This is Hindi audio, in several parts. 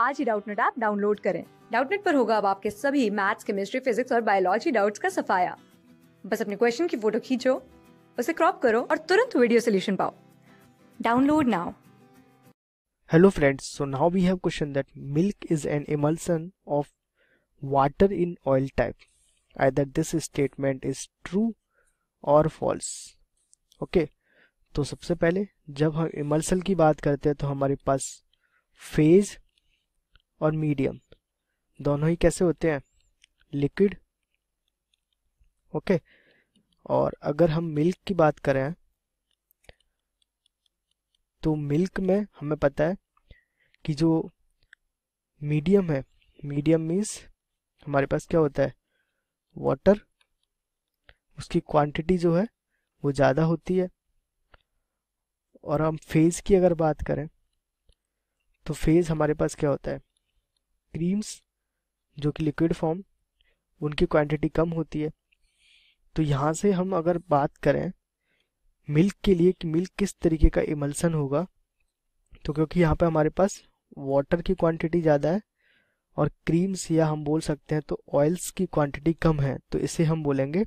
आज ही डाउटनेट ऐप डाउनलोड करें डाउटनेट पर होगा अब आपके सभी मैथ्स केमिस्ट्री फिजिक्स और बायोलॉजी डाउट्स का सफाया बस अपने क्वेश्चन की फोटो खींचो उसे क्रॉप करो और तुरंत वीडियो सोल्यूशन पाओ download now hello friends so now we have question that milk is an emulsion of water in oil type either this statement is true और फॉल्स ओके तो सबसे पहले जब हम इमल्सन की बात करते हैं तो हमारे पास फेज और मीडियम दोनों ही कैसे होते हैं लिक्विड ओके और अगर हम मिल्क की बात करें तो मिल्क में हमें पता है कि जो मीडियम है मीडियम मीन्स हमारे पास क्या होता है वाटर उसकी क्वांटिटी जो है वो ज़्यादा होती है और हम फेज़ की अगर बात करें तो फेज़ हमारे पास क्या होता है क्रीम्स जो कि लिक्विड फॉर्म उनकी क्वांटिटी कम होती है तो यहाँ से हम अगर बात करें मिल्क के लिए कि मिल्क किस तरीके का इमल्सन होगा तो क्योंकि यहाँ पे हमारे पास वाटर की क्वांटिटी ज़्यादा है और क्रीम्स या हम बोल सकते हैं तो ऑयल्स की क्वांटिटी कम है तो इसे हम बोलेंगे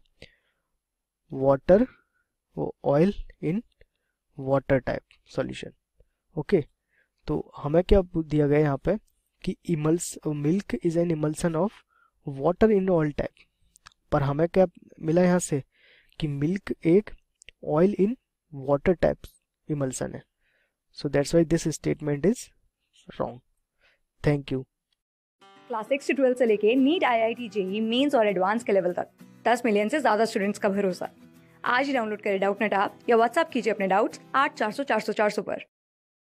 वाटर वो oil in water type solution okay तो हमें क्या दिया गया यहाँ पे कि emulsion milk is an emulsion of water in oil type पर हमें क्या मिला यहाँ से कि मिल्क एक oil in water type emulsion है so that's why this statement is wrong thank you class six से ट्वेल्थ से लेके NEET I I T JEE Mains और एडवांस के लेवल तक दस मिलियन से ज्यादा स्टूडेंट्स का भरोसा आज ही डाउनलोड करें डाउट नेट आप या व्हाट्सअप कीजिए अपने डाउट्स आठ चार सौ चार सौ चार सौ पर